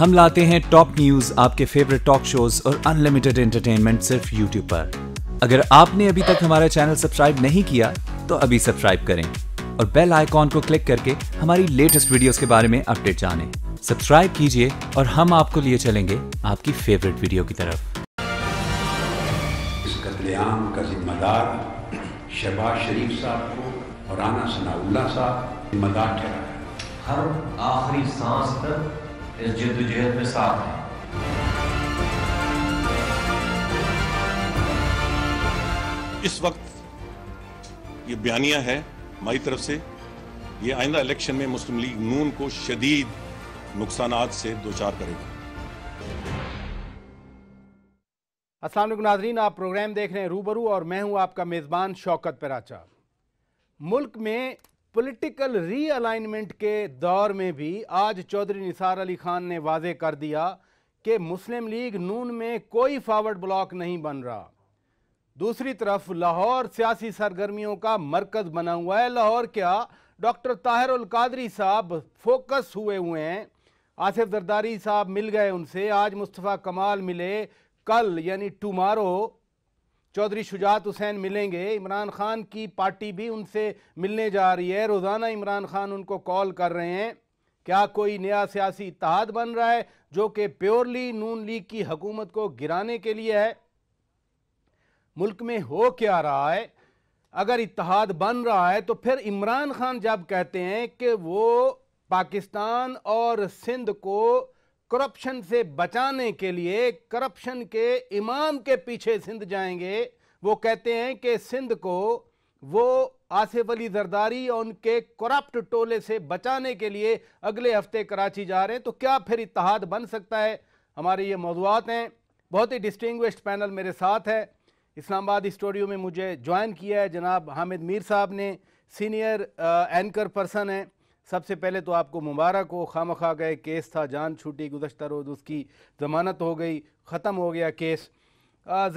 हम लाते हैं टॉप न्यूज आपके फेवरेट टॉक शोज और अनलिमिटेड एंटरटेनमेंट सिर्फ यूट्यूब पर अगर आपने अभी तक हमारा चैनल सब्सक्राइब नहीं किया तो अभी सब्सक्राइब करें और बेल आइकॉन को क्लिक करके हमारी लेटेस्ट वीडियोस के बारे में अपडेट जानें। सब्सक्राइब कीजिए और हम आपको लिए चलेंगे आपकी फेवरेट वीडियो की तरफ इस कत्लेआम का जिम्मेदार शहबाज शरीफ साहब को और राना सनाउल्ला साहब जिम्मेदार ठहरा हर आखिरी सांस तक इस जद्दोजहद में साथ हैं इस वक्त ये बयानिया है माई तरफ से ये आइंदा इलेक्शन में मुस्लिम लीग नून को शदीद नुकसान से दो चार करेगा असलम नाजरीन आप प्रोग्राम देख रहे हैं रूबरू और मैं हूं आपका मेज़बान शौकत पराचा मुल्क में पॉलिटिकल रीअलाइनमेंट के दौर में भी आज चौधरी निसार अली खान ने वाजे कर दिया कि मुस्लिम लीग नून में कोई फॉरवर्ड ब्लॉक नहीं बन रहा दूसरी तरफ लाहौर सियासी सरगर्मियों का मरकज बना हुआ है लाहौर क्या डॉक्टर ताहिर कादरी साहब फोकस हुए हुए हैं आसिफ जरदारी साहब मिल गए उनसे आज मुस्तफ़ा कमाल मिले कल यानी टुमारो चौधरी शुजात हुसैन मिलेंगे इमरान खान की पार्टी भी उनसे मिलने जा रही है रोज़ाना इमरान खान उनको कॉल कर रहे हैं क्या कोई नया सियासी इतिहाद बन रहा है जो कि प्योरली नून लीग की हकूमत को गिराने के लिए है मुल्क में हो क्या रहा है अगर इतिहाद बन रहा है तो फिर इमरान खान जब कहते हैं कि वो पाकिस्तान और सिंध को करप्शन से बचाने के लिए करप्शन के इमाम के पीछे सिंध जाएंगे वो कहते हैं कि सिंध को वो आसिफ अली जरदारी और उनके करप्ट टोले से बचाने के लिए अगले हफ्ते कराची जा रहे हैं तो क्या फिर इतिहाद बन सकता है हमारे ये मौजूद हैं बहुत ही डिस्टिंग पैनल मेरे साथ है इस्लामाबाद स्टूडियो में मुझे ज्वाइन किया है जनाब हामिद मीर साहब ने सीनियर एंकर पर्सन हैं सबसे पहले तो आपको मुबारक हो खाम खा गए केस था जान छूटी गुजशत रोज़ उसकी ज़मानत हो गई ख़त्म हो गया केस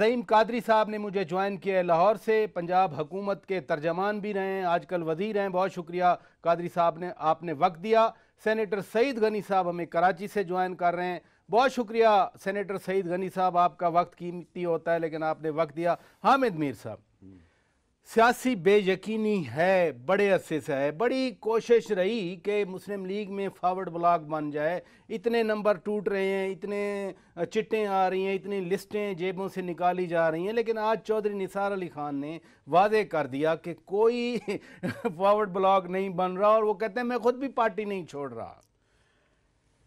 ज़ईम कादरी साहब ने मुझे ज्वाइन किया है लाहौर से पंजाब हुकूमत के तर्जमान भी रहे हैं आजकल वजीर हैं बहुत शुक्रिया कादरी साहब ने आपने वक्त दिया सेनेटर सईद गनी साहब हमें कराची से ज्वाइन कर रहे हैं बहुत शुक्रिया सेनेटर सईद गनी साहब आपका वक्त कीमती होता है लेकिन आपने वक्त दिया हामिद मीर साहब सियासी बेयकीनी है बड़े अरसे से है बड़ी कोशिश रही कि मुस्लिम लीग में फॉरवर्ड ब्लॉक बन जाए इतने नंबर टूट रहे हैं इतने चिट्टें आ रही हैं इतनी लिस्टें जेबों से निकाली जा रही हैं लेकिन आज चौधरी निसार अली ख़ान ने वादे कर दिया कि कोई फॉरवर्ड ब्लॉक नहीं बन रहा और वो कहते हैं मैं खुद भी पार्टी नहीं छोड़ रहा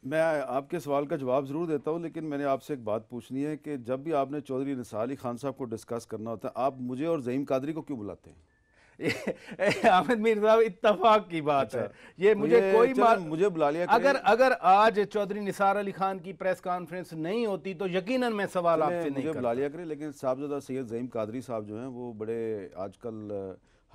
मैं आपके सवाल का जवाब ज़रूर देता हूँ लेकिन मैंने आपसे एक बात पूछनी है कि जब भी आपने चौधरी निसार खान साहब को डिस्कस करना होता है आप मुझे और जहीम कादरी को क्यों बुलाते हैं आमिर मीर साहब इतफाक की बात अच्छा। है ये तो मुझे कोई बात मुझे बुला लिया अगर अगर आज चौधरी निसार अली खान की प्रेस कॉन्फ्रेंस नहीं होती तो यकीनन मैं सवाल आपसे नहीं बुला लिया करें लेकिन साहबजादा सैयद जहीम कादरी साहब जो हैं वो बड़े आजकल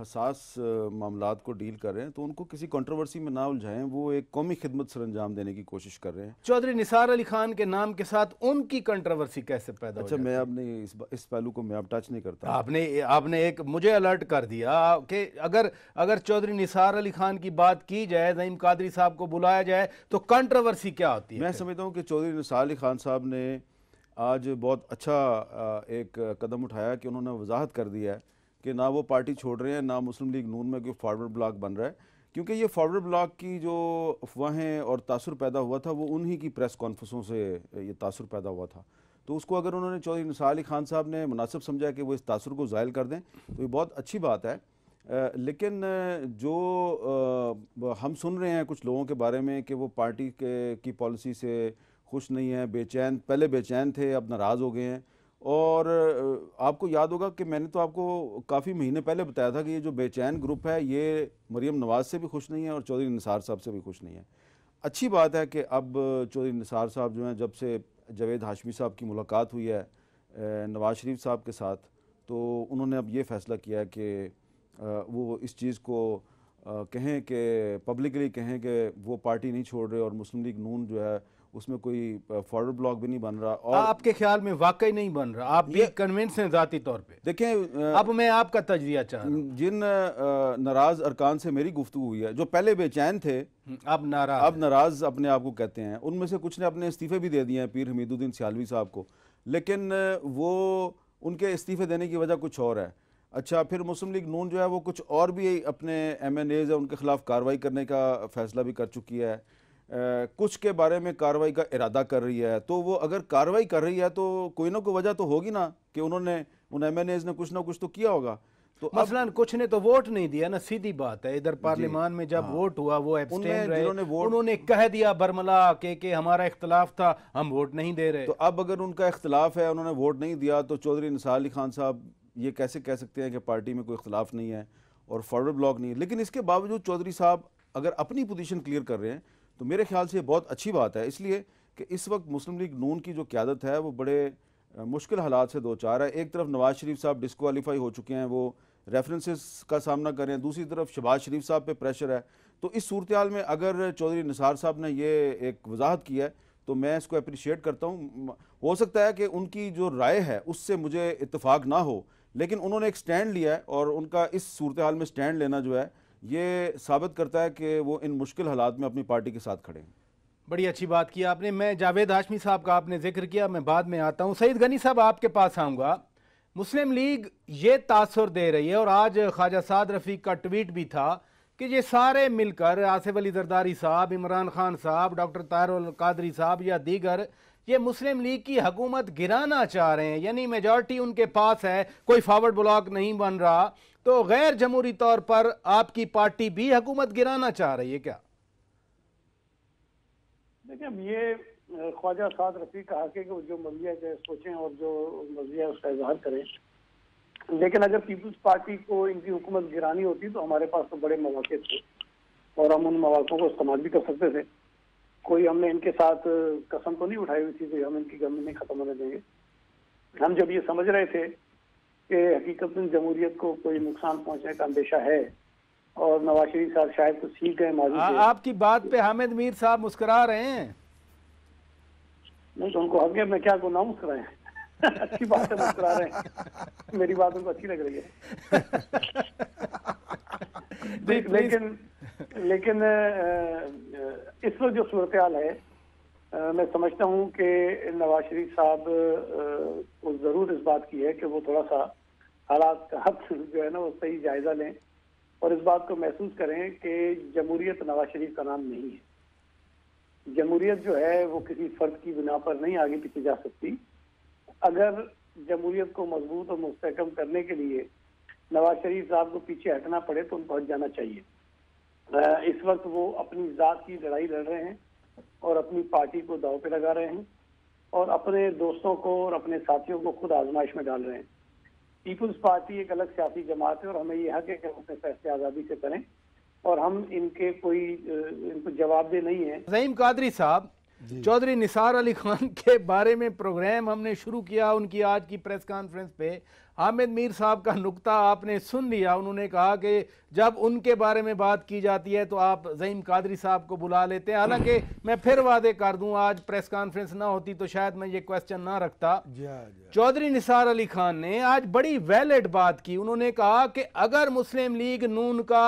हसास मामला को डील कर रहे हैं तो उनको किसी कंट्रोवर्सी में ना उलझाएं वो एक कौमी खिदमत सर अंजाम देने की कोशिश कर रहे हैं चौधरी निसार अली खान के नाम के साथ उनकी कंट्रोवर्सी कैसे पैदा अच्छा मैं आपने इस इस पहलू को मैं आप टच नहीं करता आपने आपने एक मुझे अलर्ट कर दिया कि अगर अगर चौधरी निसार अली खान की बात की जाए नईम कादरी साहब को बुलाया जाए तो कंट्रोवर्सी क्या होती है मैं समझता हूँ कि चौधरी निसार अली खान साहब ने आज बहुत अच्छा एक कदम उठाया कि उन्होंने वजाहत कर दिया है कि ना वो पार्टी छोड़ रहे हैं ना मुस्लिम लीग नून में कोई फॉरवर्ड ब्लॉक बन रहा है क्योंकि ये फॉरवर्ड ब्लॉक की जो अफवाहें और तासर पैदा हुआ था वो उन्हीं की प्रेस कॉन्फ्रेंसों से ये तासर पैदा हुआ था तो उसको अगर उन्होंने चौधरी निसार अली खान साहब ने मुनासिब समझा कि वो इस तासर को ज़ायल कर दें तो ये बहुत अच्छी बात है आ, लेकिन जो आ, हम सुन रहे हैं कुछ लोगों के बारे में कि वो पार्टी के की पॉलिसी से खुश नहीं है बेचैन पहले बेचैन थे अब नाराज़ हो गए हैं और आपको याद होगा कि मैंने तो आपको काफ़ी महीने पहले बताया था कि ये जो बेचैन ग्रुप है ये मरीम नवाज़ से भी खुश नहीं है और चौधरी निसार साहब से भी खुश नहीं है अच्छी बात है कि अब चौधरी निसार साहब जो हैं जब से जवेद हाशमी साहब की मुलाकात हुई है नवाज शरीफ साहब के साथ तो उन्होंने अब ये फ़ैसला किया कि वो इस चीज़ को कहें कि पब्लिकली कहें कि वो पार्टी नहीं छोड़ रहे और मुस्लिम लीग नून जो है उसमें कोई फॉरवर्ड ब्लॉक भी नहीं बन रहा और आपके ख्याल में वाकई नहीं बन रहा आप ये कन्विंस हैं ज़ाती तौर पे देखें अब मैं आपका तजिया चाह जिन नाराज अरकान से मेरी गुफ्तु हुई है जो पहले बेचैन थे हम्म, अब नाराज अब नाराज अपने आप को कहते हैं उनमें से कुछ ने अपने इस्तीफे भी दे दिए हैं पीर हमीदुद्दीन सियालवी साहब को लेकिन वो उनके इस्तीफे देने की वजह कुछ और है अच्छा फिर मुस्लिम लीग नून जो है वो कुछ और भी अपने एम एन एज़ उनके खिलाफ कार्रवाई करने का फैसला भी कर चुकी है कुछ के बारे में कार्रवाई का इरादा कर रही है तो वो अगर कार्रवाई कर रही है तो कोई ना कोई वजह तो होगी ना कि उन्होंने उन एम ने कुछ ना कुछ तो किया होगा तो मसलन कुछ ने तो वोट नहीं दिया ना सीधी बात है इधर पार्लियामान में जब हाँ। वोट हुआ वो रहे उन्होंने कह दिया बरमला के के हमारा इख्तलाफ था हम वोट नहीं दे रहे तो अब अगर उनका इख्तलाफ है उन्होंने वोट नहीं दिया तो चौधरी निसार अली खान साहब ये कैसे कह सकते हैं कि पार्टी में कोई इख्तलाफ नहीं है और फॉरवर्ड ब्लॉक नहीं है लेकिन इसके बावजूद चौधरी साहब अगर अपनी पोजिशन क्लियर कर रहे हैं तो मेरे ख्याल से बहुत अच्छी बात है इसलिए कि इस वक्त मुस्लिम लीग नून की जो क्यादत है वो बड़े मुश्किल हालात से दो चार है एक तरफ नवाज़ शरीफ साहब डिसकवालीफाई हो चुके हैं वो रेफरेंसेस का सामना कर रहे हैं दूसरी तरफ शबाज शरीफ साहब पे प्रेशर है तो इस सूरत हाल में अगर चौधरी निसार साहब ने ये एक वजाहत की है तो मैं इसको अप्रिशिएट करता हूँ हो सकता है कि उनकी जो राय है उससे मुझे इतफाक़ ना हो लेकिन उन्होंने एक स्टैंड लिया है और उनका इस सूरत हाल में स्टैंड लेना जो है ये साबित करता है कि वो इन मुश्किल हालात में अपनी पार्टी के साथ खड़े हैं बड़ी अच्छी बात की आपने मैं जावेद हाशमी साहब का आपने जिक्र किया मैं बाद में आता हूँ सईद गनी साहब आपके पास आऊँगा मुस्लिम लीग ये तासर दे रही है और आज ख्वाजा साद रफीक का ट्वीट भी था कि ये सारे मिलकर आसिफ अली जरदारी साहब इमरान खान साहब डॉक्टर तारुल कादरी साहब या दीगर ये मुस्लिम लीग की हकूमत गिराना चाह रहे हैं यानी मेजॉरिटी उनके पास है कोई फॉरवर्ड ब्लॉक नहीं बन रहा तो गैर जमहूरी तौर पर आपकी पार्टी भी हुकूमत गिराना चाह रही है क्या देखिए ये ख्वाजा साद रफी कहा हक कि जो मर्जिया सोचें और जो मर्जिया उसका इजहार करें लेकिन अगर पीपल्स पार्टी को इनकी हुकूमत गिरानी होती तो हमारे पास तो बड़े मौाक़ थे और हम उन मौाक़ों को इस्तेमाल भी कर सकते थे कोई हमने इनके साथ कसम तो नहीं उठाई हुई थी कि हम इनकी गर्मी नहीं ख़त्म होने देंगे हम जब ये समझ रहे थे कि हकीकत में जमहूरियत को कोई नुकसान पहुंचने का अंदेशा है और नवाज शरीफ साहब शायद कुछ सीख गए आपकी बात पे हामिद मीर साहब मुस्करा रहे हैं नहीं तो उनको हक मैं क्या गुना मुस्कुराए है अच्छी बात है मुस्कुरा रहे हैं मेरी बात उनको अच्छी लग रही है लेकिन लेकिन इस वक्त जो सूरत हाल है मैं समझता हूँ कि नवाज शरीफ साहब को ज़रूर इस बात की है कि वो थोड़ा सा हालात का हक जो है ना वो सही जायजा लें और इस बात को महसूस करें कि जमहूरियत नवाज शरीफ का नाम नहीं है जमहूरियत जो है वो किसी फर्द की बिना पर नहीं आगे पीछे जा सकती अगर जमहूरियत को मजबूत और मुस्तकम करने के लिए नवाज शरीफ साहब को पीछे हटना पड़े तो उनको हट जाना चाहिए इस वक्त वो अपनी ज़ात की लड़ाई लड़ रहे हैं और अपनी पार्टी को दाव पे लगा रहे हैं और अपने दोस्तों को और अपने साथियों को खुद आजमाइश में डाल रहे हैं पीपुल्स पार्टी एक अलग सियासी जमात है और हमें यह हक है कि हम अपने फैसले आज़ादी से करें और हम इनके कोई इनको जवाबदेह नहीं है नईम कादरी साहब चौधरी निसार अली खान के बारे में प्रोग्राम हमने शुरू किया उनकी आज की प्रेस कॉन्फ्रेंस पे हामिद मीर साहब का नुक्ता आपने सुन लिया उन्होंने कहा कि जब उनके बारे में बात की जाती है तो आप जईम कादरी साहब को बुला लेते हैं हालांकि मैं फिर वादे कर दूं आज प्रेस कॉन्फ्रेंस ना होती तो शायद मैं ये क्वेश्चन ना रखता हाँ, हाँ। चौधरी निसार अली खान ने आज बड़ी वैलिड बात की उन्होंने कहा कि अगर मुस्लिम लीग नून का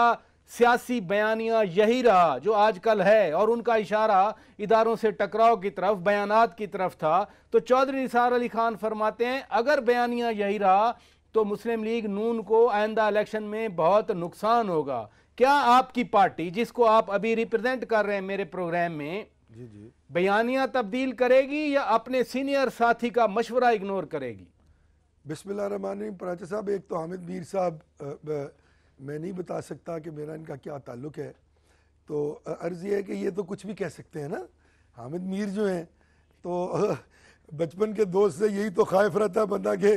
सियासी बयानिया यही रहा जो आजकल है और उनका इशारा इदारों से टकराव की तरफ बयानात की तरफ था तो चौधरी निसार अली खान फरमाते हैं अगर बयानिया यही रहा तो मुस्लिम लीग नून को आइंदा इलेक्शन में बहुत नुकसान होगा क्या आपकी पार्टी जिसको आप अभी रिप्रेजेंट कर रहे हैं मेरे प्रोग्राम में जी जी बयानिया तब्दील करेगी या अपने सीनियर साथी का मशवरा इग्नोर करेगी बिस्मिल्लाह प्राचा साहब एक तो हामिद मीर साहब मैं नहीं बता सकता कि मेरा इनका क्या ताल्लुक है तो अर्ज़ ये है कि ये तो कुछ भी कह सकते हैं ना हामिद मीर जो हैं तो बचपन के दोस्त से यही तो खाइफ रहता है बंदा कि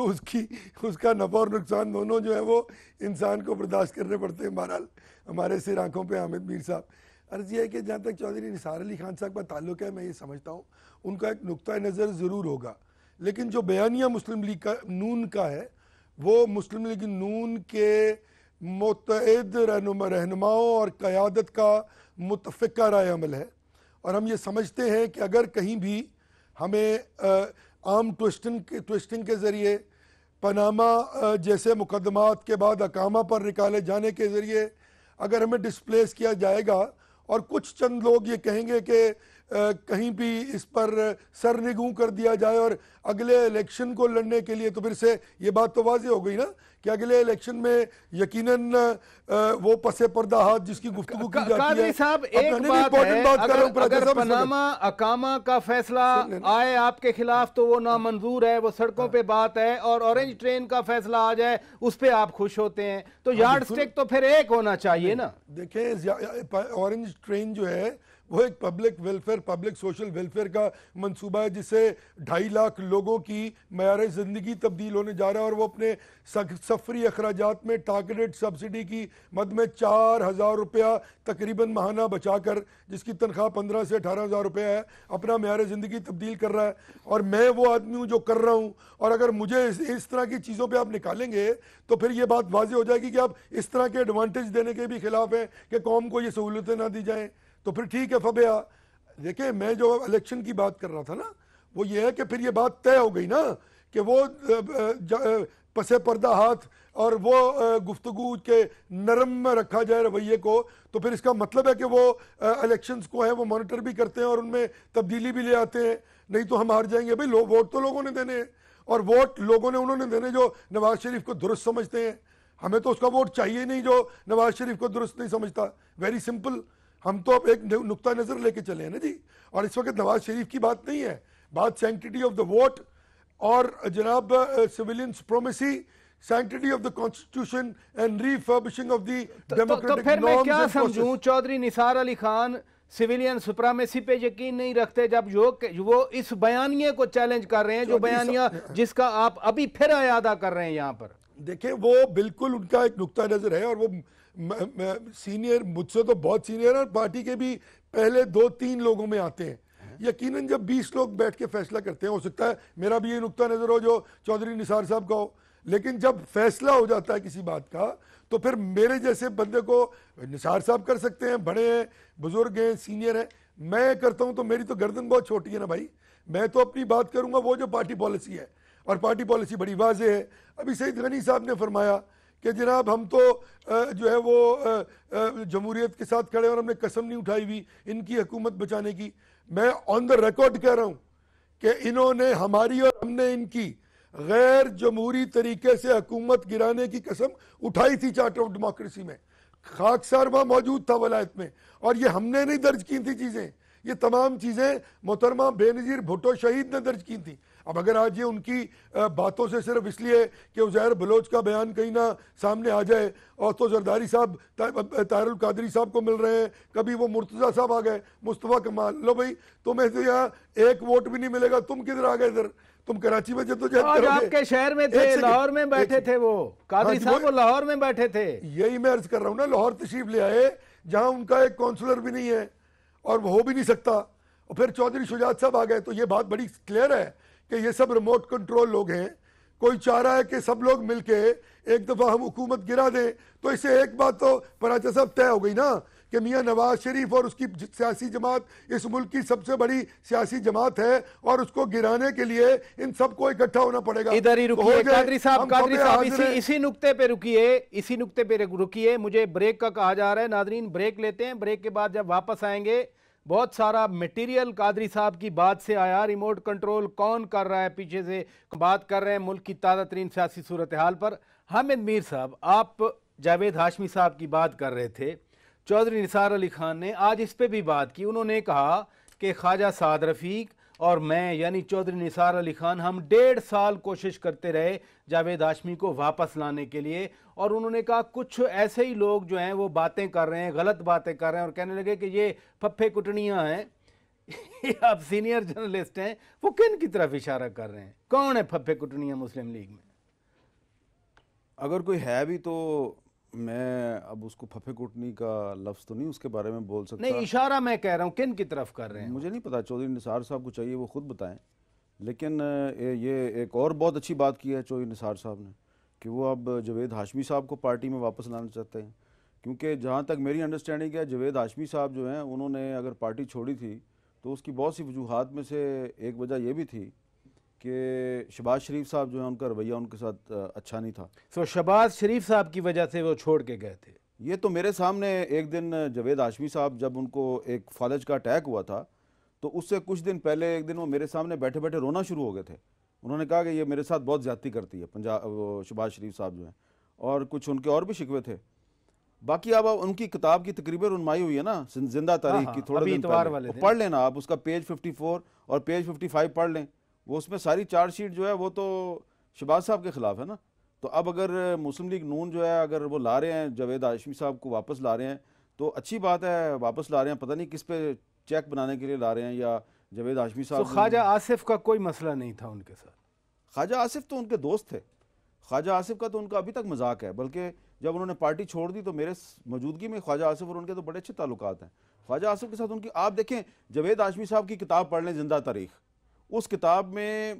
उसकी उसका नफ़ा और नुकसान दोनों जो है वो इंसान को बर्दाश्त करने पड़ते हैं बहरहाल हमारे सिर आँखों पर हामिद मीर साहब अर्ज़ है कि जहाँ तक चौधरी निसार अली खान साहब का ताल्लुक है मैं ये समझता हूँ उनका एक नुक़ नज़र ज़रूर होगा लेकिन जो बयानिया मुस्लिम लीग का नून का है वो मुस्लिम लीग नून के मुतद रहनुमाओं और क़्यादत का मुतफ़ा राय अमल है और हम ये समझते हैं कि अगर कहीं भी हमें आम ट्विस्टिंग के ट्विस्टिंग के ज़रिए पनामा जैसे मुकदमात के बाद अकामा पर निकाले जाने के ज़रिए अगर हमें डिस्प्लेस किया जाएगा और कुछ चंद लोग ये कहेंगे कि कहीं भी इस पर सरनिगू कर दिया जाए और अगले इलेक्शन को लड़ने के लिए तो फिर से ये बात तो वाजी हो गई ना कि अगले इलेक्शन में यकीनन वो पसे पर्दा हाथ जिसकी गुफ्तु की जाती है एक बात है बात अच्छा अगर, अगर, अगर पनामा अकामा का फैसला आए आपके खिलाफ तो वो नामंजूर है वो सड़कों हाँ। पे बात है और ऑरेंज हाँ ट्रेन का फैसला आ जाए उस पर आप खुश होते हैं तो यार्ड हाँ तो फिर एक होना चाहिए ना देखे ऑरेंज ट्रेन जो है वो एक public welfare public social welfare का मंसूबा है जिसे ढाई लाख लोगों की मैार ज़िंदगी तब्दील होने जा रहा है और वो अपने सफरी अखराज में टारगेटेड सब्सिडी की मद में चार हज़ार रुपया तकरीबन महाना बचा कर जिसकी तनख्वाह पंद्रह से अठारह हज़ार रुपया है अपना मैार ज़िंदगी तब्दील कर रहा है और मैं वो आदमी हूँ जो कर रहा हूँ और अगर मुझे इस, इस तरह की चीज़ों पर आप निकालेंगे तो फिर ये बात वाजी हो जाएगी कि आप इस तरह के एडवांटेज देने के भी खिलाफ हैं कि कौम को ये सहूलतें ना दी जाएँ तो फिर ठीक है फबया देखिए मैं जो इलेक्शन की बात कर रहा था ना वो ये है कि फिर ये बात तय हो गई ना कि वो पसे पर्दा हाथ और वो गुफ्तगु के नरम में रखा जाए रवैये को तो फिर इसका मतलब है कि वो इलेक्शंस को है वो मॉनिटर भी करते हैं और उनमें तब्दीली भी ले आते हैं नहीं तो हम हार जाएंगे भाई लो वोट तो लोगों ने देने हैं और वोट लोगों ने उन्होंने देने जो नवाज शरीफ को दुरुस्त समझते हैं हमें तो उसका वोट चाहिए नहीं जो नवाज शरीफ को दुरुस्त नहीं समझता वेरी सिंपल हम तो अब एक नुकता नज़र लेके चले हैं ना जी और इस वक्त नवाज शरीफ की बात नहीं है बात सेंटिटी ऑफ द वोट और जनाब civilian supremacy sanctity of the constitution and refurbishing of the तो, तो-, तो चौधरी निसार अली खान सिविलियन सुप्रामेसी पे यकीन नहीं रखते जब जो वो इस बयानिए को चैलेंज कर रहे हैं जो बयानिया जिसका आप अभी फिर अदा कर रहे हैं यहाँ पर देखिये वो बिल्कुल उनका एक नुकता नजर है और वो मैं सीनियर मुझसे तो बहुत सीनियर है और पार्टी के भी पहले दो तीन लोगों में आते हैं यकीनन जब 20 लोग बैठ के फैसला करते हैं हो सकता है मेरा भी ये नुकता नज़र हो जो चौधरी निसार साहब का हो लेकिन जब फैसला हो जाता है किसी बात का तो फिर मेरे जैसे बंदे को निसार साहब कर सकते हैं बड़े हैं बुजुर्ग हैं सीनियर हैं मैं करता हूं तो मेरी तो गर्दन बहुत छोटी है ना भाई मैं तो अपनी बात करूँगा वो जो पार्टी पॉलिसी है और पार्टी पॉलिसी बड़ी वाज है अभी सईद गनी साहब ने फरमाया कि जनाब हम तो जो है वो जमहूरीत के साथ खड़े और हमने कसम नहीं उठाई हुई इनकी हुकूमत बचाने की मैं ऑन द रिकॉर्ड कह रहा हूँ कि इन्होंने हमारी और हमने इनकी गैर जमहूरी तरीके से हुकूमत गिराने की कसम उठाई थी चार्टर ऑफ डेमोक्रेसी में खाकसार वहाँ मौजूद था वलायत में और ये हमने नहीं दर्ज की थी चीज़ें ये तमाम चीज़ें मोहतरमा बेनज़ीर भुटो शहीद ने दर्ज की थी अब अगर आज ये उनकी बातों से सिर्फ इसलिए कि उजैर बलोच का बयान कहीं ना सामने आ जाए और तो जरदारी साहब तारुल कादरी साहब को मिल रहे हैं कभी वो मुर्तज़ा साहब आ गए मुस्तफ़ा कमाल लो भाई तुम्हें तो यहाँ एक वोट भी नहीं मिलेगा तुम किधर आ गए इधर तुम कराची में तो आपके शहर में थे लाहौर में बैठे थे वो कादरी हाँ साहब वो लाहौर में बैठे थे यही मैं अर्ज कर रहा हूँ ना लाहौर तशीफ ले आए जहाँ उनका एक काउंसलर भी नहीं है और वो हो भी नहीं सकता और फिर चौधरी शुजात साहब आ गए तो ये बात बड़ी क्लियर है कि ये सब रिमोट कंट्रोल लोग हैं कोई चाह रहा है कि सब लोग मिलके एक दफ़ा हम हुकूमत गिरा दें तो इससे एक बात तो पराचा साहब तय हो गई ना कि मियाँ नवाज शरीफ और उसकी सियासी जमात इस मुल्क की सबसे बड़ी सियासी जमात है और उसको गिराने के लिए इन सबको इकट्ठा होना पड़ेगा इधर ही तो रुकिए कादरी साहब कादरी साहब इसी इसी नुक्ते पे रुकिए इसी नुक्ते पे रुकिए मुझे ब्रेक का कहा जा रहा है नादरीन ब्रेक लेते हैं ब्रेक के बाद जब वापस आएंगे बहुत सारा मटेरियल कादरी साहब की बात से आया रिमोट कंट्रोल कौन कर रहा है पीछे से बात कर रहे हैं मुल्क की ताज़ा तरीन सियासी सूरत हाल पर हामिद मीर साहब आप जावेद हाशमी साहब की बात कर रहे थे चौधरी निसार अली खान ने आज इस पर भी बात की उन्होंने कहा कि ख्वाजा साद रफीक और मैं यानी चौधरी निसार अली खान हम डेढ़ साल कोशिश करते रहे जावेद हाशमी को वापस लाने के लिए और उन्होंने कहा कुछ ऐसे ही लोग जो हैं वो बातें कर रहे हैं गलत बातें कर रहे हैं और कहने लगे कि ये फप्फे कुटनियाँ हैं आप सीनियर जर्नलिस्ट हैं वो किन की तरफ इशारा कर रहे हैं कौन है फप्फे कुटनिया मुस्लिम लीग में अगर कोई है भी तो मैं अब उसको फफे कुटनी का लफ्ज़ तो नहीं उसके बारे में बोल सकता नहीं इशारा मैं कह रहा हूँ किन की तरफ कर रहे हैं मुझे नहीं पता चौधरी निसार साहब को चाहिए वो खुद बताएं लेकिन ये एक और बहुत अच्छी बात की है चौधरी निसार साहब ने कि वो अब जवेद हाशमी साहब को पार्टी में वापस लाना चाहते हैं क्योंकि जहाँ तक मेरी अंडरस्टैंडिंग है जवेद हाशमी साहब जो हैं उन्होंने अगर पार्टी छोड़ी थी तो उसकी बहुत सी वजूहत में से एक वजह यह भी थी कि शबाज शरीफ साहब जो है उनका रवैया उनके साथ अच्छा नहीं था सो so, शबाज शरीफ साहब की वजह से वो छोड़ के गए थे ये तो मेरे सामने एक दिन जवेद हाशमी साहब जब उनको एक फालज का अटैक हुआ था तो उससे कुछ दिन पहले एक दिन वो मेरे सामने बैठे बैठे रोना शुरू हो गए थे उन्होंने कहा कि ये मेरे साथ बहुत ज़्यादती करती है पंजाब शबाज शरीफ साहब जो हैं और कुछ उनके और भी शिकवे थे बाकी अब उनकी किताब की तकरीबन रुनमाई हुई है ना जिंदा तारीख हाँ, की हाँ, थोड़ा तो पढ़ लेना आप उसका पेज फिफ्टी और पेज फिफ्टी पढ़ लें वो उसमें सारी चार्जशीट जो है वो तो शहबाज साहब के ख़िलाफ़ है ना तो अब अगर मुस्लिम लीग नून जो है अगर वो ला रहे हैं जावेद आशमी साहब को वापस ला रहे हैं तो अच्छी बात है वापस ला रहे हैं पता नहीं किस पे चेक बनाने के लिए ला रहे हैं या जावेद आशमी साहब ख्वाजा आसिफ का कोई मसला नहीं था उनके साथ ख्वाजा आसिफ तो उनके दोस्त थे ख्वाजा आसिफ का तो उनका अभी तक मजाक है बल्कि जब उन्होंने पार्टी छोड़ दी तो मेरे मौजूदगी में ख्वाजा आसिफ और उनके तो बड़े अच्छे ताल्लुक हैं ख्वाजा आसिफ के साथ उनकी आप देखें जावेद आशमी साहब की किताब पढ़ लें जिंदा तारीख उस किताब में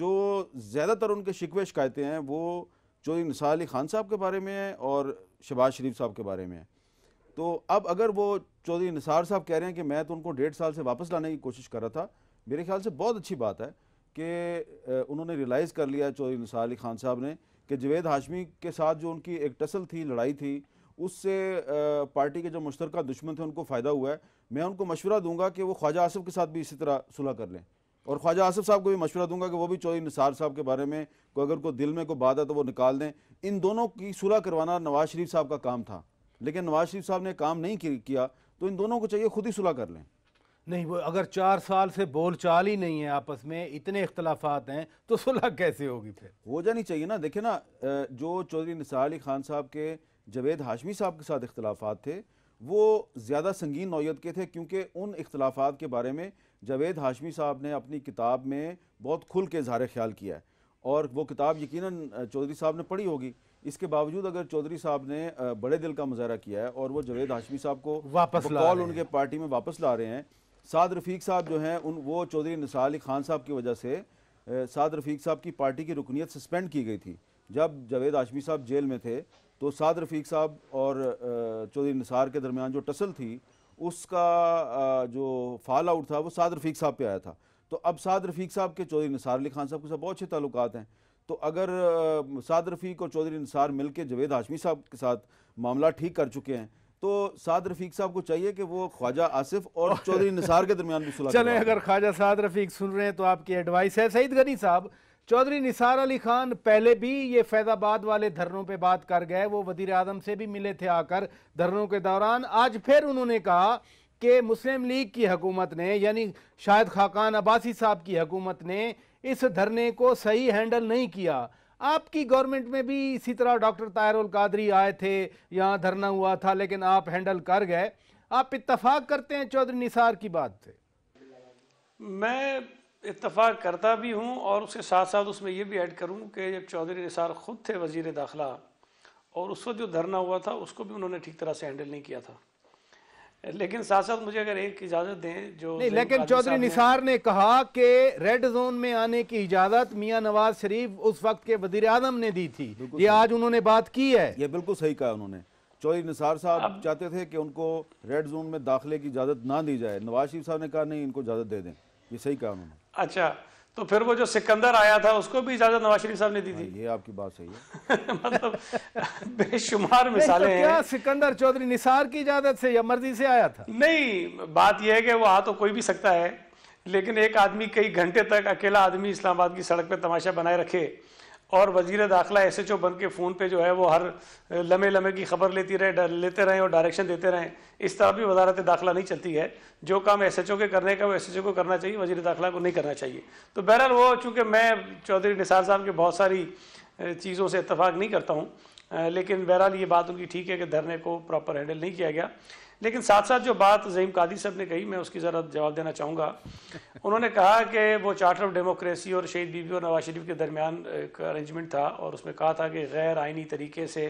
जो ज़्यादातर उनके शिकवे शिकायतें हैं वो चौधरी निसार अली ख़ान साहब के बारे में हैं और शबाज शरीफ साहब के बारे में है तो अब अगर वो चौधरी निसार साहब कह रहे हैं कि मैं तो उनको डेढ़ साल से वापस लाने की कोशिश कर रहा था मेरे ख्याल से बहुत अच्छी बात है कि उन्होंने रियलाइज़ कर लिया चौधरी निसार अली ख़ान साहब ने कि जवेद हाशमी के साथ जो उनकी एक टसल थी लड़ाई थी उससे पार्टी के जो मुश्तरक दुश्मन थे उनको फ़ायदा हुआ है मैं उनको मशवरा दूंगा कि वो ख्वाजा आसफ के साथ भी इसी तरह सुलह कर लें और ख्वाजा आसफ साहब को भी मशवरा दूंगा कि वो भी चौधरी निसार साहब के बारे में कोई अगर कोई दिल में कोई बात है तो वो निकाल दें इन दोनों की सुलह करवाना नवाज शरीफ साहब का काम था लेकिन नवाज शरीफ साहब ने काम नहीं किया तो इन दोनों को चाहिए खुद ही सुलह कर लें नहीं वो अगर चार साल से बोल चाल ही नहीं है आपस में इतने इख्तलाफात हैं तो सुलह कैसे होगी फिर हो जानी चाहिए ना देखिए ना जो चौधरी निसार अली खान साहब के जवेद हाशमी साहब के साथ इख्तलाफात थे वो ज़्यादा संगीन नौीयत के थे क्योंकि उन इख्तलाफात के बारे में जावेद हाशमी साहब ने अपनी किताब में बहुत खुल के इजहार ख्याल किया है और वो किताब यकीनन चौधरी साहब ने पढ़ी होगी इसके बावजूद अगर चौधरी साहब ने बड़े दिल का मुजाहरा किया है और वो जावेद हाशमी साहब को वापस कॉल उनके पार्टी में वापस ला रहे हैं साद रफीक साहब जो हैं उन वो चौधरी निसार अली खान साहब की वजह से साद रफीक साहब की पार्टी की रुकनीत सस्पेंड की गई थी जब जावेद हाशमी साहब जेल में थे तो साद रफीक साहब और चौधरी निसार के दरमियान जो टसल थी उसका जो फॉल आउट था वो साद रफीक साहब पे आया था तो अब साद रफीक साहब के चौधरी निसार अली खान साहब के साथ बहुत अच्छे ताल्लुक हैं तो अगर साद रफीक और चौधरी निसार मिल के जवेद हाशमी साहब के साथ मामला ठीक कर चुके हैं तो साद रफीक साहब को चाहिए कि वो ख्वाजा आसिफ और चौधरी निसार के दरमियान भी सुना चले अगर ख्वाजा साद रफीक सुन रहे हैं तो आपकी एडवाइस है सईद गनी साहब चौधरी निसार अली खान पहले भी ये फैजाबाद वाले धरनों पे बात कर गए वो वजीर आजम से भी मिले थे आकर धरनों के दौरान आज फिर उन्होंने कहा कि मुस्लिम लीग की हकूमत ने यानी शायद खाकान अब्बासी साहब की हकूमत ने इस धरने को सही हैंडल नहीं किया आपकी गवर्नमेंट में भी इसी तरह डॉक्टर तायरुल कादरी आए थे यहाँ धरना हुआ था लेकिन आप हैंडल कर गए आप इतफाक करते हैं चौधरी निसार की बात से मैं इतफाक़ करता भी हूँ और उसके साथ साथ उसमें यह भी ऐड करूँ कि जब चौधरी निसार ख़ुद थे वजीर दाखिला और उस वक्त जो धरना हुआ था उसको भी उन्होंने ठीक तरह से हैंडल नहीं किया था लेकिन साथ साथ मुझे अगर एक इजाज़त दें जो नहीं लेकिन चौधरी निसार ने कहा कि रेड जोन में आने की इजाज़त मियां नवाज शरीफ उस वक्त के वजीर आजम ने दी थी ये आज उन्होंने बात की है ये बिल्कुल सही कहा उन्होंने चौधरी निसार साहब चाहते थे कि उनको रेड जोन में दाखिले की इजाज़त ना दी जाए नवाज शरीफ साहब ने कहा नहीं इनको इजाज़त दे दें ये सही कहा उन्होंने अच्छा तो फिर वो जो सिकंदर आया था उसको भी इजाजत नवाज शरीफ साहब ने दी थी हाँ, ये आपकी बात सही है मतलब बेशुमार मिसालें तो हैं क्या सिकंदर चौधरी निसार की इजाजत से या मर्जी से आया था नहीं बात यह है कि वो आ तो कोई भी सकता है लेकिन एक आदमी कई घंटे तक अकेला आदमी इस्लामाबाद की सड़क पर तमाशा बनाए रखे और वजीर दाखिला एस एच ओ बन के फ़ोन पर जो है वो हर लम्हे लम्हे की खबर लेती रहे लेते रहें और डायरेक्शन देते रहें इस तरह भी वजारत दाखिला नहीं चलती है जो काम एस एच ओ के करने का वो एस एच ओ को करना चाहिए वजीर दाखिला को नहीं करना चाहिए तो बहरहाल वो चूँकि मैं चौधरी निसार साहब की बहुत सारी चीज़ों से इतफाक़ नहीं करता हूँ लेकिन बहरहाल ये बात उनकी ठीक है कि धरने को प्रॉपर हैंडल नहीं किया गया लेकिन साथ साथ जो बात जहीम कादी साहब ने कही मैं उसकी ज़रा जवाब देना चाहूँगा उन्होंने कहा कि वो चार्टर ऑफ डेमोक्रेसी और शहीद बीबी और नवाज शरीफ के दरमियान एक अरेंजमेंट था और उसमें कहा था कि गैर आइनी तरीके से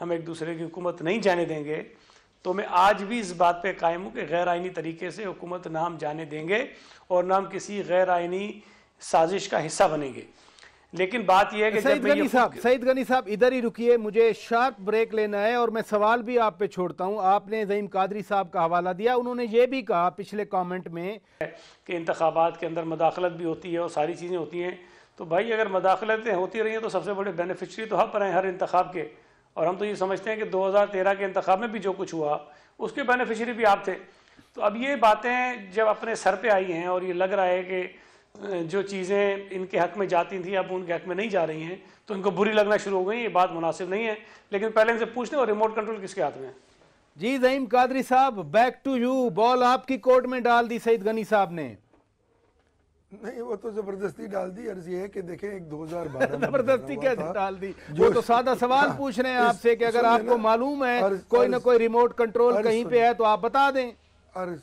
हम एक दूसरे की हुकूमत नहीं जाने देंगे तो मैं आज भी इस बात पर कायम हूँ कि गैर आइनी तरीके से हुकूमत ना हम जाने देंगे और ना हम किसी गैर आइनी साजिश का हिस्सा बनेंगे लेकिन बात यह है कि सईद गनी साहब सईद गनी साहब इधर ही रुकिए मुझे शार्प ब्रेक लेना है और मैं सवाल भी आप पे छोड़ता हूँ आपने जईम कादरी साहब का हवाला दिया उन्होंने ये भी कहा पिछले कमेंट में कि इंतबात के अंदर मदाखलत भी होती है और सारी चीज़ें होती हैं तो भाई अगर मदाखलतें होती रही हैं तो सबसे बड़े बेनिफिशरी तो हम पर हैं हर इंतब के और हम तो ये समझते हैं कि तेरह के इंतखब में भी जो कुछ हुआ उसके बेनिफिशरी भी आप थे तो अब ये बातें जब अपने सर पर आई हैं और ये लग रहा है कि जो चीज़ें इनके हक में जाती थी अब उनके हक में नहीं जा रही हैं तो इनको बुरी लगना शुरू हो गई ये बात मुनासिब नहीं है लेकिन पहले इनसे पूछ लें और रिमोट कंट्रोल किसके हाथ में है जी Zaeem Qadri sahab back to you ball आपकी कोर्ट में डाल दी सईद गनी साहब ने नहीं वो तो जबरदस्ती डाल दी अर्ज ये है कि देखें एक 2012 जबरदस्ती क्या डाल दी वो तो सादा सवाल हाँ, पूछ रहे हैं आपसे कि अगर आपको मालूम है कोई ना कोई रिमोट कंट्रोल कहीं पे है तो आप बता दें अर्ज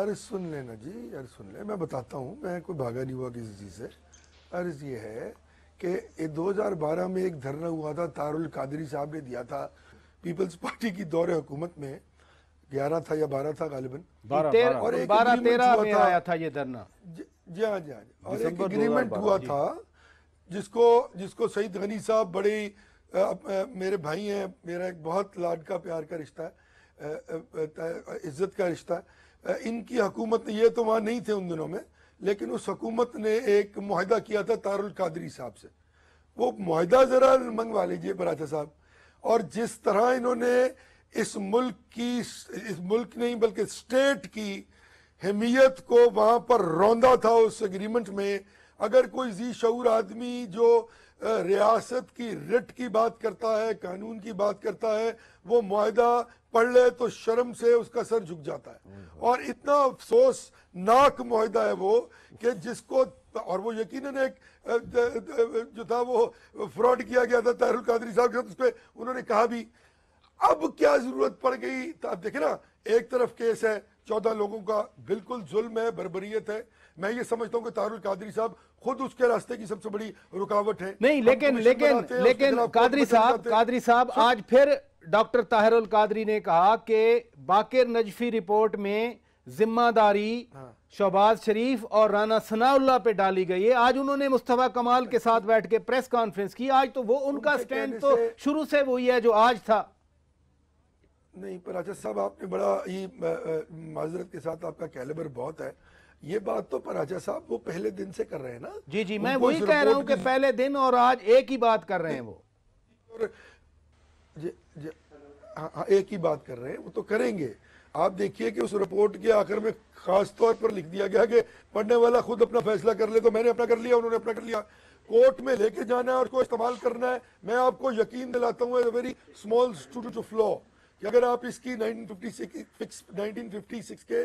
अर्ज सुन लेना जी अर्ज सुन ले मैं बताता हूँ मैं कोई भागा नहीं हुआ किसी चीज़ से अर्ज ये है कि 2012 में एक धरना हुआ था तारुल कादरी साहब ने दिया था पीपल्स पार्टी की दौर हुकूमत में ग्यारह था या बारह था गालिबन और एक बारह तेरह आया था ये धरना हाँ, जी हाँ जी हाँ और एक एग्रीमेंट हुआ था जिसको जिसको सईद गनी साहब बड़े मेरे भाई हैं मेरा एक बहुत लाड का प्यार का रिश्ता है इज्जत का रिश्ता है इनकी हकूमत ने ये तो वहाँ नहीं थे उन दिनों में लेकिन उस हकूमत ने एक माहिदा किया था तारुल कादरी साहब से वो माहिदा ज़रा मंगवा लीजिए बराजा साहब और जिस तरह इन्होंने इस मुल्क की इस मुल्क नहीं बल्कि स्टेट की हमीयत को वहाँ पर रौंदा था उस एग्रीमेंट में अगर कोई जी शूर आदमी जो रियासत की रिट की बात करता है कानून की बात करता है वो माहिदा पढ़ ले तो शर्म से उसका सर झुक जाता है और इतना अफसोस नाक माहिदा है वो कि जिसको और वो यकीनन एक जो था वो फ्रॉड किया गया था ताहरुल कादरी साहब के साथ उस पर उन्होंने कहा भी अब क्या जरूरत पड़ गई तो आप देखे ना एक तरफ केस है चौदह लोगों का बिल्कुल जुल्म है बरबरीत है मैं ये समझता हूँ कि तारुल कादरी साहब खुद उसके रास्ते की सबसे बड़ी रुकावट है नहीं लेकिन लेकिन लेकिन कादरी साहब कादरी साहब आज फिर डॉक्टर ताहिरुल कादरी ने कहा कि बाकिर नजफी रिपोर्ट में जिम्मेदारी हाँ। शहबाज शरीफ और राना सनाउल्ला पे डाली गई है आज उन्होंने मुस्तफ़ा कमाल के साथ बैठ के प्रेस कॉन्फ्रेंस की आज तो वो उनका स्टैंड तो शुरू से वही है जो आज था नहीं पर अच्छा साहब आपने बड़ा ही माजरत के साथ आपका कैलेबर बहुत है ये बात तो पराजा अच्छा साहब वो पहले दिन से कर रहे हैं ना जी जी मैं वही कह रहा हूँ कि पहले दिन और आज एक ही बात कर रहे हैं वो और हाँ, हाँ, एक ही बात कर रहे हैं वो तो करेंगे आप देखिए कि उस रिपोर्ट के आखिर में खास तौर पर लिख दिया गया कि पढ़ने वाला खुद अपना फैसला कर ले तो मैंने अपना कर लिया उन्होंने अपना कर लिया कोर्ट में लेके जाना है और उसको इस्तेमाल करना है मैं आपको यकीन दिलाता हूँ very small student of law कि अगर आप इसकी 1956 फिक्स 1956 के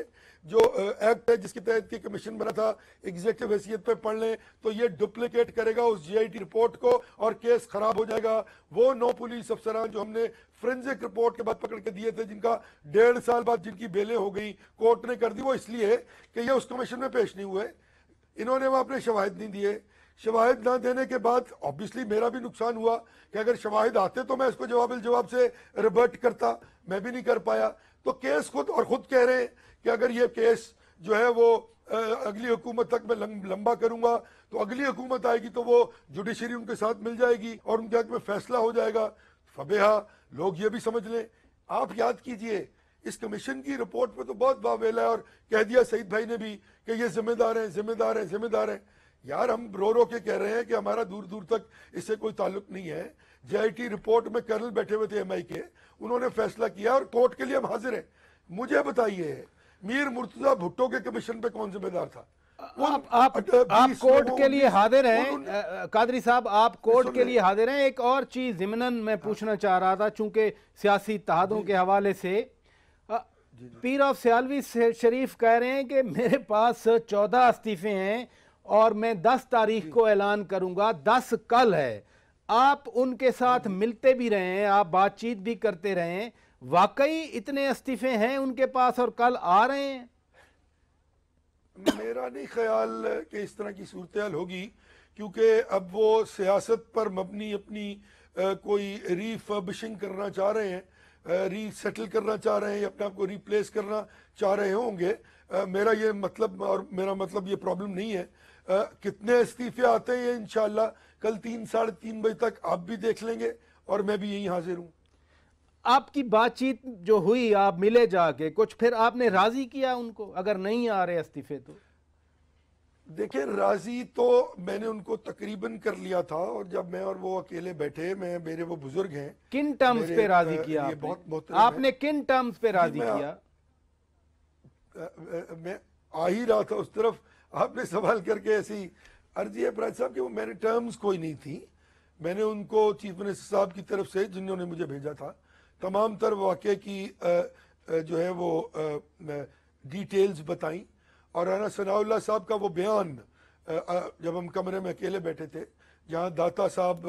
जो एक्ट है जिसके तहत की कमीशन बना था एग्जीक्यूटिव हैसियत पे पढ़ लें तो ये डुप्लीकेट करेगा उस जीआईटी रिपोर्ट को और केस खराब हो जाएगा वो नौ पुलिस अफसरान जो हमने फ्रेंजिक रिपोर्ट के बाद पकड़ के दिए थे जिनका डेढ़ साल बाद जिनकी बेलें हो गई कोर्ट ने कर दी वो इसलिए कि ये उस कमीशन में पेश नहीं हुए इन्होंने वो अपने शवाहद नहीं दिए शवाहद ना देने के बाद ऑब्वियसली मेरा भी नुकसान हुआ कि अगर शवाहद आते तो मैं इसको जवाब जवाब से रिबर्ट करता मैं भी नहीं कर पाया तो केस खुद और खुद कह रहे हैं कि अगर ये केस जो है वो अगली हुकूमत तक मैं लंबा करूंगा तो अगली हुकूमत आएगी तो वो जुडिशरी उनके साथ मिल जाएगी और उनके हक में फैसला हो जाएगा फबेहा लोग ये भी समझ लें आप याद कीजिए इस कमीशन की रिपोर्ट में तो बहुत वावेला है और कह दिया सईद भाई ने भी कि ये जिम्मेदार हैं जिम्मेदार हैं जिम्मेदार हैं यार हम रो रो के कह रहे हैं कि हमारा दूर दूर तक इससे कोई ताल्लुक नहीं है जेआईटी रिपोर्ट में कर्नल बैठे हुए थे एम के उन्होंने फैसला किया और कोर्ट के लिए हम हाजिर हैं मुझे बताइए मीर मुर्तजा भुट्टो के कमीशन पे कौन जिम्मेदार था आप आप आप कोर्ट के लिए हाजिर हैं कादरी साहब आप कोर्ट के लिए हाजिर हैं एक और चीज जिमनन मैं हाँ। पूछना चाह रहा था चूंकि सियासी तहदों के हवाले से पीर ऑफ सियालवी शरीफ कह रहे हैं कि मेरे पास चौदह इस्तीफे हैं और मैं 10 तारीख को ऐलान करूंगा 10 कल है आप उनके साथ मिलते भी हैं आप बातचीत भी करते रहें वाकई इतने इस्तीफे हैं उनके पास और कल आ रहे हैं मेरा नहीं ख्याल कि इस तरह की सूरत होगी क्योंकि अब वो सियासत पर मबनी अपनी कोई रीफर्बिशिंग करना चाह रहे हैं रीसेटल करना चाह रहे हैं अपने आप को रिप्लेस करना चाह रहे होंगे मेरा ये मतलब और मेरा मतलब ये प्रॉब्लम नहीं है कितने इस्तीफे आते हैं इन कल तीन साढ़े तीन बजे तक आप भी देख लेंगे और मैं भी यहीं हाजिर हूँ आपकी बातचीत जो हुई आप मिले जाके कुछ फिर आपने राजी किया उनको अगर नहीं आ रहे इस्तीफे तो देखिए राजी तो मैंने उनको तकरीबन कर लिया था और जब मैं और वो अकेले बैठे मैं मेरे वो बुजुर्ग हैं किन टर्म्स पे राजी किया आपने? बहुत बहुत आपने किन टर्म्स पे राजी किया मैं आ ही रहा था उस तरफ आपने सवाल करके ऐसी अर्जी है प्राज साहब कि वो मैंने टर्म्स कोई नहीं थी मैंने उनको चीफ मिनिस्टर साहब की तरफ से जिन्होंने मुझे भेजा था तमाम तर वाक़े की जो है वो डिटेल्स बताई और राना सनाउल्ला साहब का वो बयान जब हम कमरे में अकेले बैठे थे जहाँ दाता साहब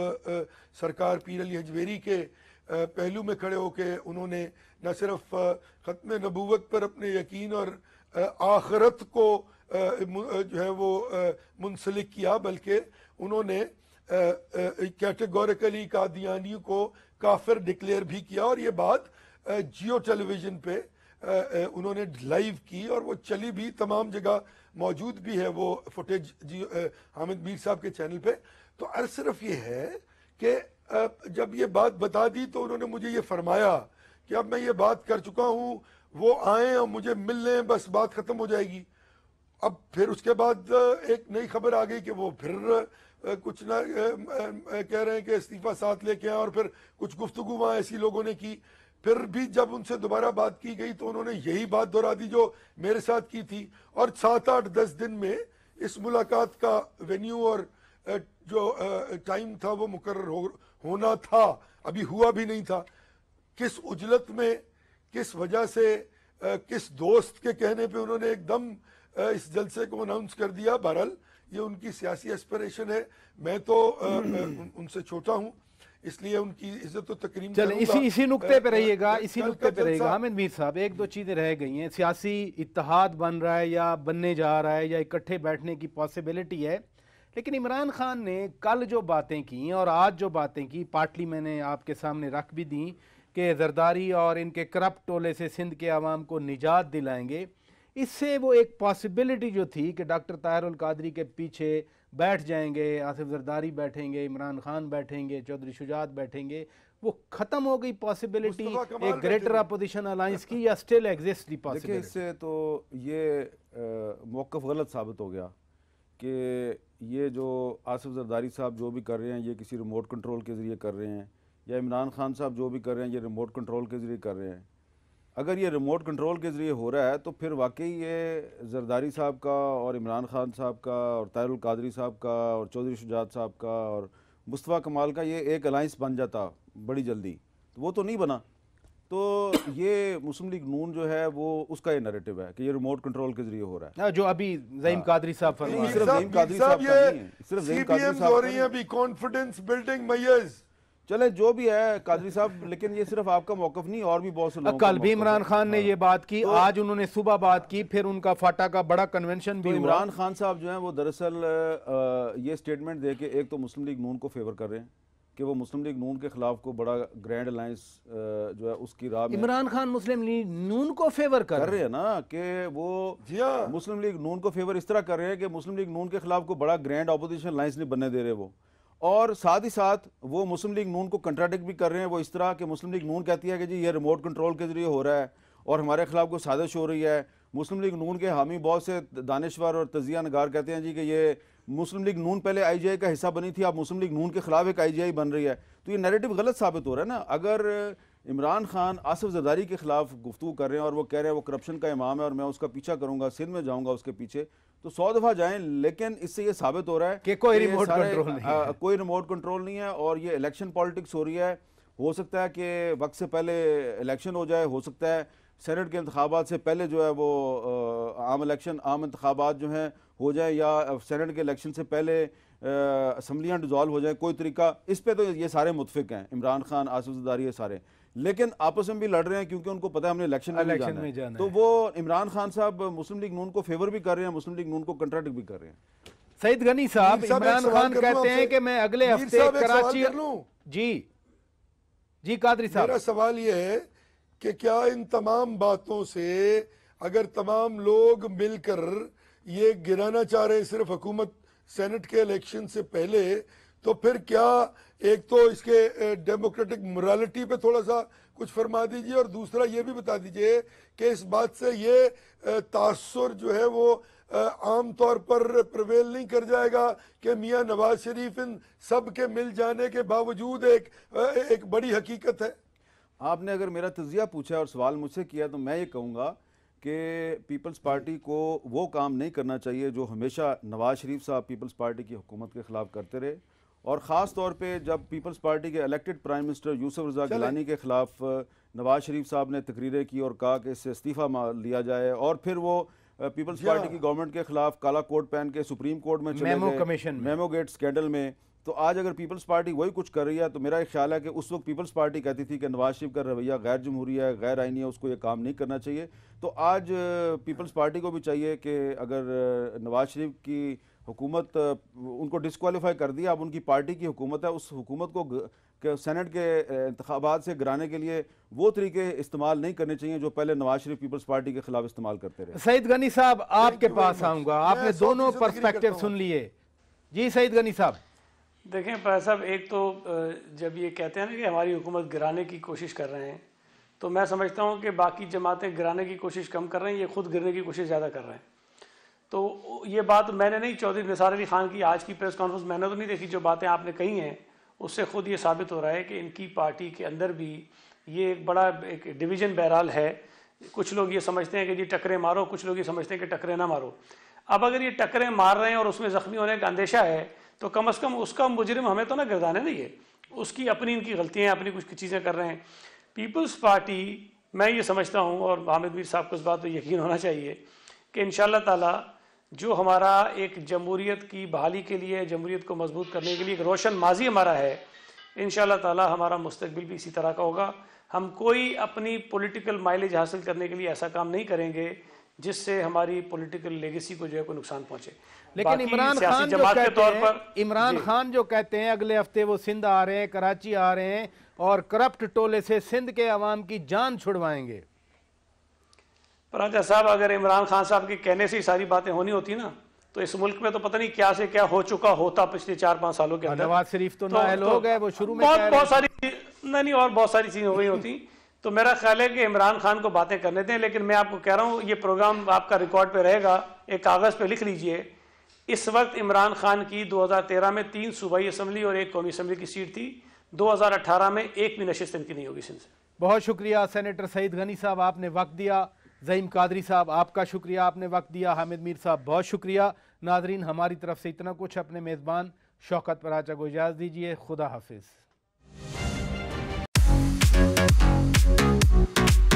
सरकार पीर अली हजवेरी के पहलू में खड़े होके उन्होंने न सिर्फ ख़त्म नबूवत पर अपने यकीन और आखरत को जो है वो मुंसलिक किया बल्कि उन्होंने कैटेगोरिकली कादियानी को काफिर डिक्लेयर भी किया और ये बात जियो टेलीविज़न पे उन्होंने लाइव की और वो चली भी तमाम जगह मौजूद भी है वो फुटेज जी हामिद मीर साहब के चैनल पे तो अर सिर्फ ये है कि जब ये बात बता दी तो उन्होंने मुझे ये फरमाया कि अब मैं ये बात कर चुका हूँ वो आएँ और मुझे मिल लें बस बात ख़त्म हो जाएगी अब फिर उसके बाद एक नई खबर आ गई कि वो फिर कुछ ना कह रहे हैं कि इस्तीफा साथ लेके आए और फिर कुछ गुफ्तगु वहां ऐसी लोगों ने की फिर भी जब उनसे दोबारा बात की गई तो उन्होंने यही बात दोहरा दी जो मेरे साथ की थी और सात आठ दस दिन में इस मुलाकात का वेन्यू और जो टाइम था वो मुकर हो, होना था अभी हुआ भी नहीं था किस उजलत में किस वजह से किस दोस्त के कहने पे उन्होंने एकदम इस जलसे को अनाउंस कर दिया बहरहाल ये उनकी सियासी एस्पिरेशन है मैं तो उनसे छोटा हूँ इसलिए उनकी इज्जत तो तकरीबन चले इसी इसी नुक्ते पे रहिएगा इसी नुक्ते पे रहेगा हामिद मीर साहब एक दो चीज़ें रह गई हैं सियासी इतिहाद बन रहा है या बनने जा रहा है या इकट्ठे बैठने की पॉसिबिलिटी है लेकिन इमरान खान ने कल जो बातें की और आज जो बातें की पार्टली मैंने आपके सामने रख भी दी कि जरदारी और इनके करप्ट टोले से सिंध के आवाम को निजात दिलाएंगे इससे वो एक पॉसिबिलिटी जो थी कि डॉक्टर तायरुल कादरी के पीछे बैठ जाएंगे आसिफ जरदारी बैठेंगे इमरान खान बैठेंगे चौधरी शुजात बैठेंगे वो खत्म हो गई पॉसिबिलिटी एक ग्रेटर अपोजिशन अलायंस की या स्टिल एग्जिस्ट पॉसिबिलिटी इससे तो ये मौक़ गलत साबित हो गया कि ये जो आसिफ जरदारी साहब जो भी कर रहे हैं ये किसी रिमोट कंट्रोल के ज़रिए कर रहे हैं या इमरान खान साहब जो भी कर रहे हैं ये रिमोट कंट्रोल के ज़रिए कर रहे हैं अगर ये रिमोट कंट्रोल के ज़रिए हो रहा है तो फिर वाकई ये जरदारी साहब का और इमरान खान साहब का और तैरुल कादरी साहब का और चौधरी शुजात साहब का और मुस्तफ़ा कमाल का ये एक अलाइंस बन जाता बड़ी जल्दी तो वो तो नहीं बना तो ये मुस्लिम लीग नून जो है वो उसका ये नरेटिव है कि ये रिमोट कंट्रोल के जरिए हो रहा है हाँ, जो अभी जईम हाँ। कादरी साहब सिर्फ जईम कादरी साहब का सिर्फ जईम कादरी साहब हो रही है अभी कॉन्फिडेंस बिल्डिंग मैयर्स चले जो भी है कादरी साहब लेकिन ये सिर्फ आपका मौकफ नहीं और भी बहुत से कल भी इमरान खान ने हाँ। ये बात की तो, आज उन्होंने सुबह बात की फिर उनका फाटा का बड़ा कन्वेंशन भी तो इमरान खान साहब जो है वो दरअसल ये स्टेटमेंट दे के एक तो मुस्लिम लीग नून को फेवर कर रहे हैं कि वो मुस्लिम लीग नून के खिलाफ को बड़ा ग्रैंड अलायंस जो है उसकी राह इमरान खान मुस्लिम लीग नून को फेवर कर, कर रहे हैं ना कि वो मुस्लिम लीग नून को फेवर इस तरह कर रहे हैं कि मुस्लिम लीग नून के खिलाफ को बड़ा ग्रैंड अपोजिशन अलायंस नहीं बनने दे रहे वो और साथ ही साथ वो मुस्लिम लीग नून को कंट्राडिक भी कर रहे हैं वो इस तरह कि मुस्लिम लीग नून कहती है कि जी ये रिमोट कंट्रोल के जरिए हो रहा है और हमारे खिलाफ कोई साजिश हो रही है मुस्लिम लीग नून के हामी बहुत से दानश्वर और तजिया नगार कहते हैं जी कि ये मुस्लिम लीग नून पहले आई का हिस्सा बनी थी अब मुस्लिम लीग नून के खिलाफ एक आई बन रही है तो ये नेगेटिव गलत साबित हो रहा है ना अगर इमरान खान आसफ जरदारी के ख़िलाफ़ गुफ्तु कर रहे हैं और वो कह रहे हैं वो करप्शन का इमाम है और मैं उसका पीछा करूँगा सिंध में जाऊँगा उसके पीछे तो सौ दफ़ा जाएं लेकिन इससे ये साबित हो रहा है कि कोई रिमोट कंट्रोल नहीं है आ, कोई रिमोट कंट्रोल नहीं है और ये इलेक्शन पॉलिटिक्स हो रही है हो सकता है कि वक्त से पहले इलेक्शन हो जाए हो सकता है सेनेट के इंतबात से पहले जो है वो आम इलेक्शन आम इंतबात जो हैं हो जाए या सेनेट के इलेक्शन से पहले असम्बलियाँ डिजॉल्व हो जाए कोई तरीका इस पर तो ये सारे मुतफ़ हैं इमरान खान आसफ ये सारे लेकिन आपस में भी लड़ रहे हैं क्योंकि उनको पता है हमने इलेक्शन में, जाना है। तो वो इमरान खान साहब मुस्लिम लीग नून को फेवर भी कर रहे हैं मुस्लिम लीग नून को कंट्राडिक्ट भी कर रहे हैं सईद गनी साहब इमरान खान कहते हैं कि मैं अगले हफ्ते कराची जी जी कादरी साहब मेरा सवाल यह है कि क्या इन तमाम बातों से अगर तमाम लोग मिलकर ये गिराना चाह रहे हैं सिर्फ हुकूमत सेनेट के इलेक्शन से पहले तो फिर क्या एक तो इसके डेमोक्रेटिक मोरालिटी पे थोड़ा सा कुछ फरमा दीजिए और दूसरा ये भी बता दीजिए कि इस बात से ये तासर जो है वो आम तौर पर प्रवेल नहीं कर जाएगा कि मियाँ नवाज शरीफ इन सब के मिल जाने के बावजूद एक एक बड़ी हकीकत है आपने अगर मेरा तजिया पूछा और सवाल मुझसे किया तो मैं ये कहूँगा कि पीपल्स पार्टी को वो काम नहीं करना चाहिए जो हमेशा नवाज शरीफ साहब पीपल्स पार्टी की हुकूमत के ख़िलाफ़ करते रहे और ख़ास तौर पर जब पीपल्स पार्टी के elected prime minister Yusuf Raza Gilani के ख़िलाफ़ नवाज शरीफ साहब ने तकरीरें की और कहा कि इससे इस्तीफ़ा लिया जाए और फिर वो पीपल्स पार्टी हाँ। की गवर्नमेंट के खिलाफ काला कोट पहन के सुप्रीम कोर्ट में चले कमीशन मेमो गेट स्कैंडल में तो आज अगर पीपल्स पार्टी वही कुछ कर रही है तो मेरा एक ख्याल है कि उस वक्त पीपल्स पार्टी कहती थी कि नवाज शरीफ का रवैया गैर जमहूरी है गैर आइनी है उसको ये काम नहीं करना चाहिए तो आज पीपल्स पार्टी को भी चाहिए कि अगर नवाज शरीफ की हुकूमत उनको डिसकॉलीफाई कर दिया अब उनकी पार्टी की हुकूमत है उस हुकूमत को सेनेट के इंतबात से गिराने के लिए वो तरीके इस्तेमाल नहीं करने चाहिए जो पहले नवाज शरीफ पीपल्स पार्टी के खिलाफ इस्तेमाल करते रहे सईद गनी साहब आपके पास आऊँगा आपने दोनों परस्पेक्टिव सुन लिए जी सईद गनी साहब देखें भाई साहब एक तो जब ये कहते हैं ना कि हमारी हुकूमत गिराने की कोशिश कर रहे हैं तो मैं समझता हूँ कि बाकी जमातें गिराने की कोशिश कम कर रहे हैं ये खुद गिरने की कोशिश ज़्यादा कर रहे हैं तो ये बात मैंने नहीं चौधरी निसार अली खान की आज की प्रेस कॉन्फ्रेंस मैंने तो नहीं देखी जो बातें आपने कही हैं उससे खुद ये साबित हो रहा है कि इनकी पार्टी के अंदर भी ये एक बड़ा एक डिवीजन बहरहाल है कुछ लोग ये समझते हैं कि जी टकरे मारो कुछ लोग ये समझते हैं कि टकरे ना मारो अब अगर ये टकरे मार रहे हैं और उसमें ज़ख्मी होने का अंदेशा है तो कम अज़ कम उसका मुजरिम हमें तो ना गिरदान है नहीं है उसकी अपनी इनकी गलतियाँ अपनी कुछ चीज़ें कर रहे हैं पीपल्स पार्टी मैं ये समझता हूँ और हामिद मीर साहब को इस बात पर यकीन होना चाहिए कि इन ताला जो हमारा एक जमहूरीत की बहाली के लिए जमहूरीत को मजबूत करने के लिए एक रोशन माजी हमारा है इन ताला हमारा मुस्तबिल भी इसी तरह का होगा हम कोई अपनी पॉलिटिकल माइलेज हासिल करने के लिए ऐसा काम नहीं करेंगे जिससे हमारी पॉलिटिकल लेगेसी को जो है कोई नुकसान पहुंचे लेकिन इमरान खान जो कहते के तौर पर इमरान खान जो कहते हैं अगले हफ्ते वो सिंध आ रहे हैं कराची आ रहे हैं और करप्ट टोले से सिंध के अवाम की जान छुड़वाएंगे पर साहब अगर इमरान खान साहब के कहने से ही सारी बातें होनी होती ना तो इस मुल्क में तो पता नहीं क्या से क्या हो चुका होता पिछले चार पांच सालों के अंदर नवाज शरीफ तो, तो, तो गए वो शुरू में बहुत बहुत सारी नहीं नहीं और बहुत सारी चीजें हो गई होती तो मेरा ख्याल है कि इमरान खान को बातें करने दें लेकिन मैं आपको कह रहा हूँ ये प्रोग्राम आपका रिकॉर्ड पे रहेगा एक कागज़ पे लिख लीजिए इस वक्त इमरान खान की तेरह में तीन सूबाई असम्बली और एक कौमी असम्बली की सीट थी अठारह में एक भी नशिस्त इनकी नहीं होगी सिंह से बहुत शुक्रिया सेनेटर सईद गनी साहब आपने वक्त दिया ज़ईम कादरी साहब आपका शुक्रिया आपने वक्त दिया हामिद मीर साहब बहुत शुक्रिया नाजरीन हमारी तरफ से इतना कुछ अपने मेज़बान शौकत पराचा को इजाज़ दीजिए खुदा हाफिज़